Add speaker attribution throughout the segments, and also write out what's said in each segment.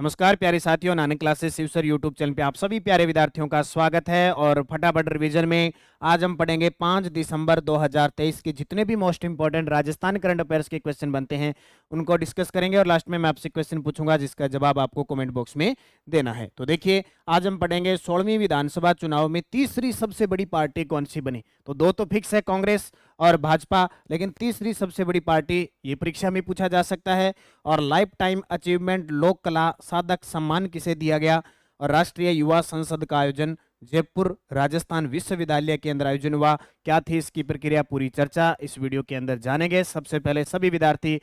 Speaker 1: नमस्कार प्यारे साथियों Nanak classes Shiv sir YouTube channel पे आप सभी प्यारे विद्यार्थियों का स्वागत है और फटाफट रिवीजन में आज हम पढ़ेंगे 5 दिसंबर 2023 के जितने भी most important Rajasthan current affairs के क्वेश्चन बनते हैं उनको डिस्कस करेंगे और लास्ट में मैं आपसे क्वेश्चन पूछूंगा जिसका जवाब आपको कॉमेंट बॉक्स में देना है तो देखिए आज हम पढ़ेंगे सोलहवीं विधानसभा चुनाव में तीसरी सबसे बड़ी पार्टी कौन सी बनी तो दो तो फिक्स है कांग्रेस और भाजपा लेकिन तीसरी सबसे बड़ी पार्टी ये परीक्षा में पूछा जा सकता है और लाइफ टाइम अचीवमेंट लोक कला साधक सम्मान किसे दिया गया और राष्ट्रीय युवा संसद का आयोजन जयपुर राजस्थान विश्वविद्यालय के अंदर आयोजन हुआ क्या थी इसकी प्रक्रिया पूरी चर्चा इस वीडियो के अंदर जानेंगे सबसे पहले सभी विद्यार्थी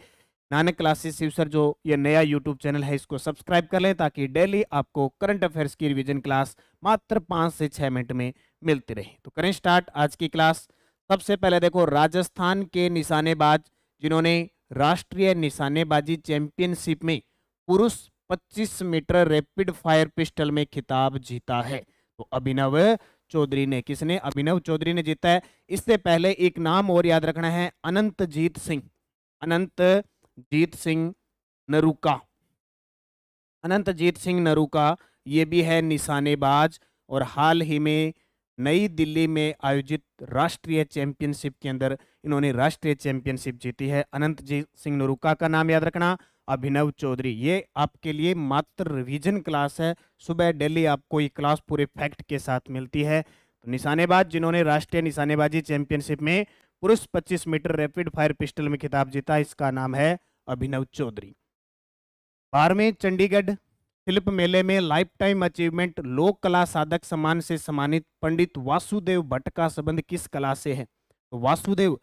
Speaker 1: नानक क्लासेस शिवसर जो ये नया यूट्यूब चैनल है इसको सब्सक्राइब कर लें ताकि डेली आपको करंट अफेयर्स की रिवीजन क्लास मात्र पाँच से छः मिनट में मिलती रहे तो करें स्टार्ट आज की क्लास सबसे पहले देखो राजस्थान के निशानेबाज जिन्होंने राष्ट्रीय निशानेबाजी चैंपियनशिप में पुरुष 25 मीटर रैपिड फायर पिस्टल में खिताब जीता है तो अभिनव चौधरी ने किसने अभिनव चौधरी ने जीता है इससे पहले एक नाम और याद रखना है अनंत जीत सिंह अनंत जीत सिंह नरुका अनंतजीत सिंह नरुका ये भी है निशानेबाज और हाल ही में नई दिल्ली में आयोजित राष्ट्रीय चैंपियनशिप के अंदर इन्होंने राष्ट्रीय चैंपियनशिप जीती है अनंत जी सिंह नरुका का नाम याद रखना अभिनव चौधरी ये आपके लिए मात्र रिवीजन क्लास है सुबह डेली आपको ये क्लास पूरे फैक्ट के साथ मिलती है तो निशानेबाज जिन्होंने राष्ट्रीय निशानेबाजी चैंपियनशिप में पुरुष पच्चीस मीटर रैपिड फायर पिस्टल में खिताब जीता इसका नाम है अभिनव चौधरी बारहवें चंडीगढ़ शिल्प मेले में लाइफ टाइम अचीवमेंट लोक कला साधक सम्मान से सम्मानित पंडित वासुदेव भट्ट का संबंध किस कला से है तो वासुदेव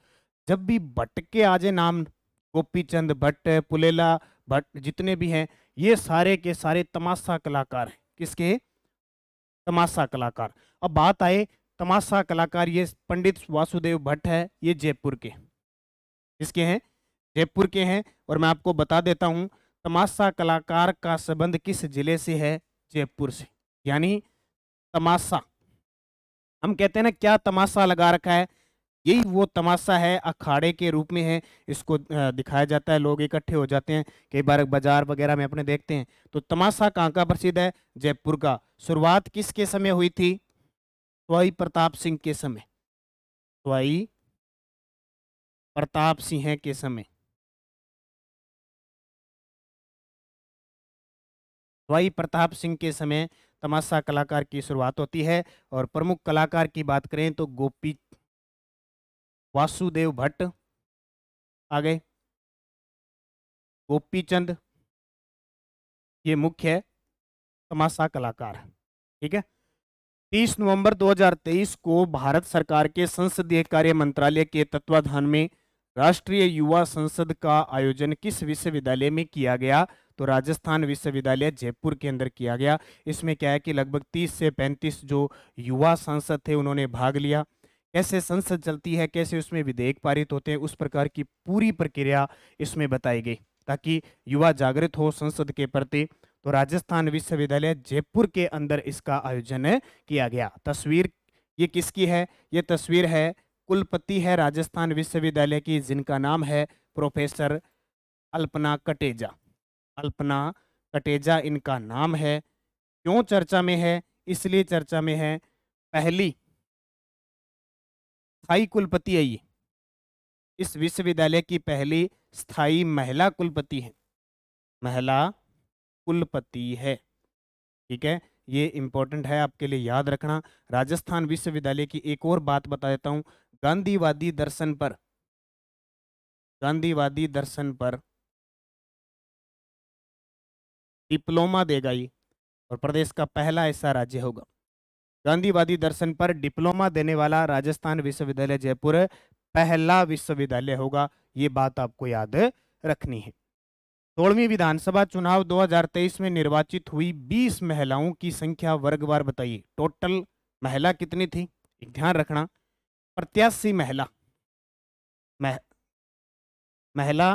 Speaker 1: जब भी भट्ट के आजे नाम गोपी चंद भट्ट पुलेला भट्ट जितने भी हैं ये सारे के सारे तमाशा कलाकार हैं किसके तमाशा कलाकार अब बात आए तमाशा कलाकार ये पंडित वासुदेव भट्ट है ये जयपुर के किसके हैं जयपुर के हैं और मैं आपको बता देता हूँ तमाशा कलाकार का संबंध किस जिले से है जयपुर से यानी तमाशा हम कहते हैं ना क्या तमाशा लगा रखा है यही वो तमाशा है अखाड़े के रूप में है इसको दिखाया जाता है लोग इकट्ठे हो जाते हैं कई बार बाजार वगैरह में अपने देखते हैं तो तमाशा कहाँ का प्रसिद्ध है जयपुर का शुरुआत किसके समय हुई थी स्वाई प्रताप सिंह के समय
Speaker 2: स्वाई प्रताप सिंह के समय वाई प्रताप सिंह के
Speaker 1: समय तमाशा कलाकार की शुरुआत होती है और प्रमुख कलाकार की बात करें तो गोपी
Speaker 2: वासुदेव भट्ट आ गए गोपी चंद ये मुख्य तमाशा
Speaker 1: कलाकार ठीक है 30 नवंबर 2023 को भारत सरकार के संसदीय कार्य मंत्रालय के तत्वाधान में राष्ट्रीय युवा संसद का आयोजन किस विश्वविद्यालय में किया गया तो राजस्थान विश्वविद्यालय जयपुर के अंदर किया गया इसमें क्या है कि लगभग तीस से पैंतीस जो युवा सांसद थे उन्होंने भाग लिया कैसे संसद चलती है कैसे उसमें विधेयक पारित होते हैं उस प्रकार की पूरी प्रक्रिया इसमें बताई गई ताकि युवा जागृत हो संसद के प्रति तो राजस्थान विश्वविद्यालय जयपुर के अंदर इसका आयोजन किया गया तस्वीर ये किसकी है ये तस्वीर है कुलपति है राजस्थान विश्वविद्यालय की जिनका नाम है प्रोफेसर अल्पना कटेजा अल्पना कटेजा इनका नाम है क्यों चर्चा में है इसलिए चर्चा में है पहली स्थाई कुलपति है ये इस विश्वविद्यालय की पहली स्थाई महिला कुलपति है महिला कुलपति है ठीक है ये इंपॉर्टेंट है आपके लिए याद रखना राजस्थान विश्वविद्यालय की एक और बात बता देता
Speaker 2: हूं गांधीवादी दर्शन पर गांधीवादी दर्शन पर डिप्लोमा देगा ये और प्रदेश
Speaker 1: का पहला ऐसा राज्य होगा गांधीवादी दर्शन पर डिप्लोमा देने वाला राजस्थान विश्वविद्यालय जयपुर पहला विश्वविद्यालय होगा ये बात आपको याद रखनी है सोलहवीं विधानसभा चुनाव 2023 में निर्वाचित हुई 20 महिलाओं की संख्या वर्गवार बताइए टोटल महिला कितनी थी ध्यान रखना
Speaker 2: प्रत्याशी महिला मह, महिला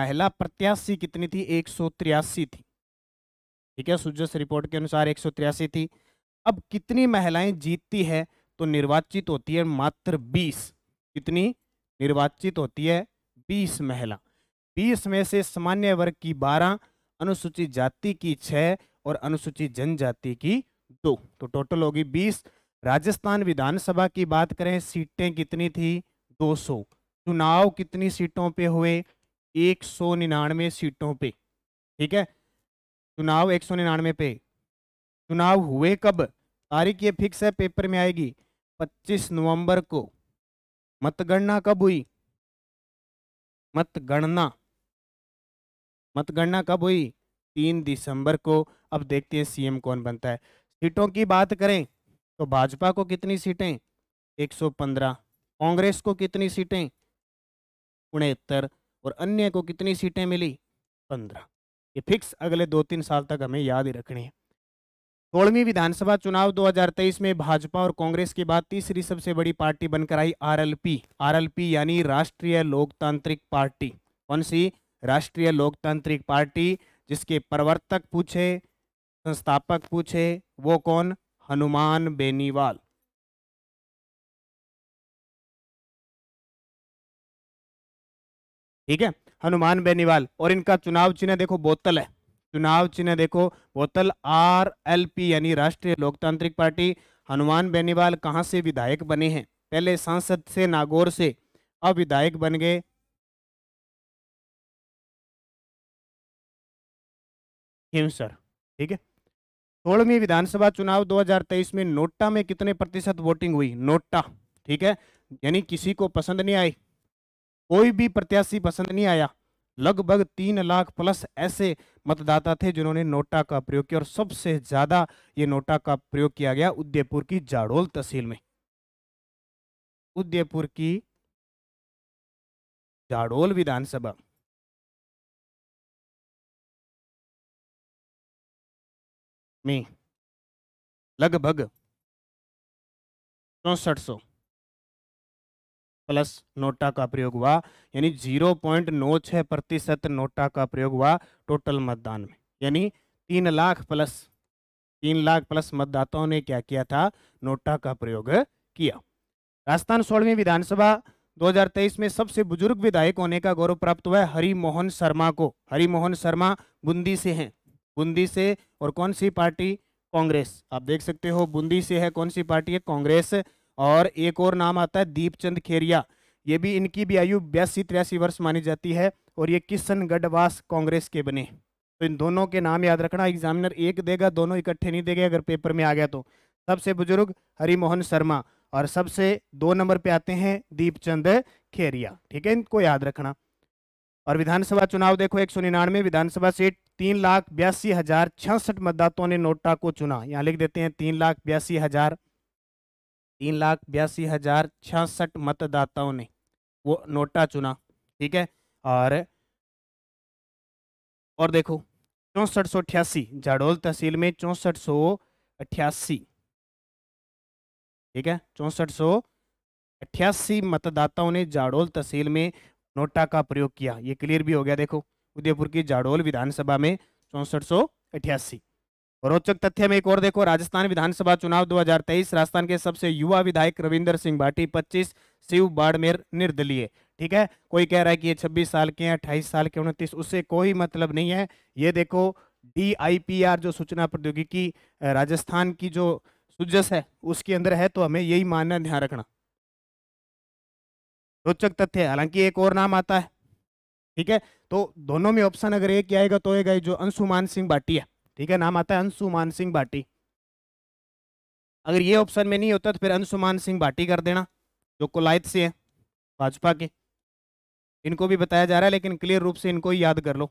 Speaker 2: महिला प्रत्याशी कितनी थी एक थी
Speaker 1: ठीक है सुजस रिपोर्ट के अनुसार एक थी अब कितनी महिलाएं जीतती है तो निर्वाचित होती है मात्र 20 कितनी निर्वाचित होती है 20 महिला 20 में से सामान्य वर्ग की 12 अनुसूचित जाति की 6 और अनुसूचित जनजाति की 2 तो टोटल होगी 20 राजस्थान विधानसभा की बात करें सीटें कितनी थी 200 चुनाव कितनी सीटों पे हुए एक सौ निन्यानवे सीटों पे ठीक है चुनाव एक सौ निन्यानवे पे चुनाव हुए कब तारीख ये फिक्स है पेपर में आएगी 25 नवंबर को मतगणना कब हुई मतगणना मतगणना कब हुई तीन दिसंबर को अब देखते हैं सीएम कौन बनता है सीटों की बात करें तो भाजपा को कितनी सीटें 115 कांग्रेस को कितनी सीटें उनहत्तर और अन्य को कितनी सीटें मिली पंद्रह ये फिक्स अगले दो तीन साल तक हमें याद ही रखनी है सोलहवीं विधानसभा चुनाव 2023 में भाजपा और कांग्रेस के बाद तीसरी सबसे बड़ी पार्टी बनकर आई आरएलपी आरएलपी यानी राष्ट्रीय लोकतांत्रिक पार्टी कौन सी राष्ट्रीय लोकतांत्रिक पार्टी जिसके प्रवर्तक पूछे
Speaker 2: संस्थापक पूछे वो कौन हनुमान बेनीवाल ठीक है हनुमान बेनीवाल और इनका चुनाव चिन्ह देखो बोतल है चुनाव चिन्ह
Speaker 1: देखो बोतल आर एल पी यानी राष्ट्रीय लोकतांत्रिक पार्टी हनुमान बेनीवाल
Speaker 2: कहाँ से विधायक बने हैं पहले सांसद से नागौर से अब विधायक बन गए खिमसर ठीक है सोलहवीं विधानसभा चुनाव 2023 में नोटा में कितने प्रतिशत
Speaker 1: वोटिंग हुई नोटा ठीक है यानी किसी को पसंद नहीं आई कोई भी प्रत्याशी पसंद नहीं आया लगभग तीन लाख प्लस ऐसे मतदाता थे जिन्होंने नोटा का प्रयोग किया और सबसे ज्यादा ये नोटा का प्रयोग किया गया उदयपुर की जाडोल तहसील
Speaker 2: में उदयपुर की जाडोल विधानसभा में लगभग चौसठ सौ प्लस नोटा का प्रयोग हुआ यानी
Speaker 1: जीरो पॉइंट नौ छः प्रतिशत नोटा का प्रयोग हुआ टोटल मतदान में यानी तीन लाख प्लस तीन लाख प्लस मतदाताओं ने क्या किया था नोटा का प्रयोग किया राजस्थान सोलहवीं विधानसभा 2023 में सबसे बुजुर्ग विधायक होने का गौरव प्राप्त हुआ है हरिमोहन शर्मा को हरिमोहन शर्मा बूंदी से हैं बूंदी से और कौन सी पार्टी कांग्रेस आप देख सकते हो बूंदी से है कौन सी पार्टी है कांग्रेस और एक और नाम आता है दीपचंद खेरिया ये भी इनकी भी आयु बयासी तिरासी वर्ष मानी जाती है और ये किशनगढ़वास कांग्रेस के बने तो इन दोनों के नाम याद रखना एग्जामिनर एक देगा दोनों इकट्ठे नहीं देगा अगर पेपर में आ गया तो सबसे बुजुर्ग हरिमोहन शर्मा और सबसे दो नंबर पे आते हैं दीपचंद खेरिया ठीक है इनको याद रखना और विधानसभा चुनाव देखो एक सौ निन्यानवे विधानसभा सीट तीन लाख बयासी हजार छियासठ मतदाताओं ने नोटा को चुना यहाँ लिख देते हैं तीन लाख बयासी हजार तीन लाख बयासी हजार छियासठ मतदाताओं ने वो नोटा चुना ठीक
Speaker 2: है और और देखो चौंसठ सौ अठासी जाडोल तहसील में चौंसठ सौ अठासी ठीक
Speaker 1: है चौंसठ सौ अठासी मतदाताओं ने जाडोल तहसील में नोटा का प्रयोग किया ये क्लियर भी हो गया देखो उदयपुर की जाडोल विधानसभा में चौंसठ सौ अठासी रोचक तथ्य में एक और देखो राजस्थान विधानसभा चुनाव 2023 राजस्थान के सबसे युवा विधायक रविंदर सिंह भाटी 25 शिव बाड़मेर निर्दलीय ठीक है कोई कह रहा है कि ये 26 साल के हैं 28 साल के उनतीस उससे कोई मतलब नहीं है ये देखो डीआईपीआर जो सूचना प्रौद्योगिकी राजस्थान की जो सुजस है उसके अंदर है तो हमें यही मानना ध्यान रखना रोचक तथ्य हालांकि एक और नाम आता है ठीक है तो दोनों में ऑप्शन अगर एक आएगा तो आएगा जो अंशुमान सिंह भाटी है ठीक है नाम आता है अंशुमान सिंह बाटी अगर ये ऑप्शन में नहीं होता तो फिर अंशुमान सिंह बाटी कर देना जो कोलायत से हैं भाजपा के इनको भी बताया जा रहा है लेकिन क्लियर रूप से इनको ही याद कर लो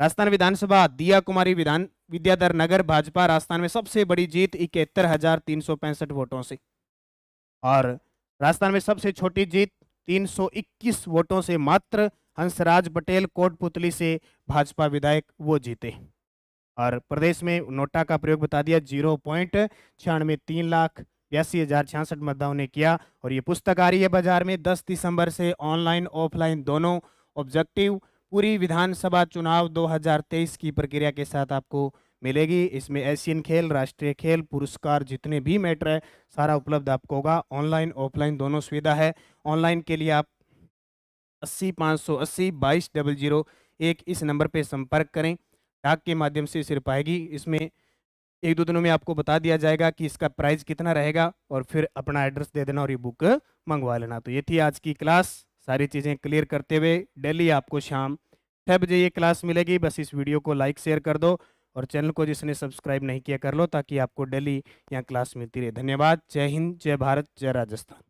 Speaker 1: राजस्थान विधानसभा दिया कुमारी विधान विद्याधर नगर भाजपा राजस्थान में सबसे बड़ी जीत इकहत्तर हजार तीन सौ पैंसठ वोटों से और राजस्थान में सबसे छोटी जीत 321 वोटों से मात्र हंसराज पटेल कोटपुतली से भाजपा विधायक वो जीते और प्रदेश में नोटा का प्रयोग बता दिया जीरो पॉइंट छियानवे तीन लाख बयासी हज़ार छियासठ मतदाओं ने किया और ये पुस्तक आ रही है बाजार में दस दिसंबर से ऑनलाइन ऑफलाइन दोनों ऑब्जेक्टिव पूरी विधानसभा चुनाव 2023 की प्रक्रिया के साथ आपको मिलेगी इसमें एशियन खेल राष्ट्रीय खेल पुरस्कार जितने भी मैटर है सारा उपलब्ध आपको होगा ऑनलाइन ऑफलाइन दोनों सुविधा है ऑनलाइन के लिए आप अस्सी पाँच सौ अस्सी बाईस डबल जीरो एक इस नंबर पर संपर्क करें डाक के माध्यम से सिर्फ आएगी इसमें एक दो दिनों में आपको बता दिया जाएगा कि इसका प्राइस कितना रहेगा और फिर अपना एड्रेस दे देना और ये बुक मंगवा लेना तो ये थी आज की क्लास सारी चीज़ें क्लियर करते हुए डेली आपको शाम छः बजे ये क्लास मिलेगी बस इस वीडियो को लाइक शेयर कर दो और चैनल को जिसने सब्सक्राइब नहीं किया कर लो ताकि आपको डेली यहाँ क्लास मिलती रहे धन्यवाद जय हिंद जय भारत जय राजस्थान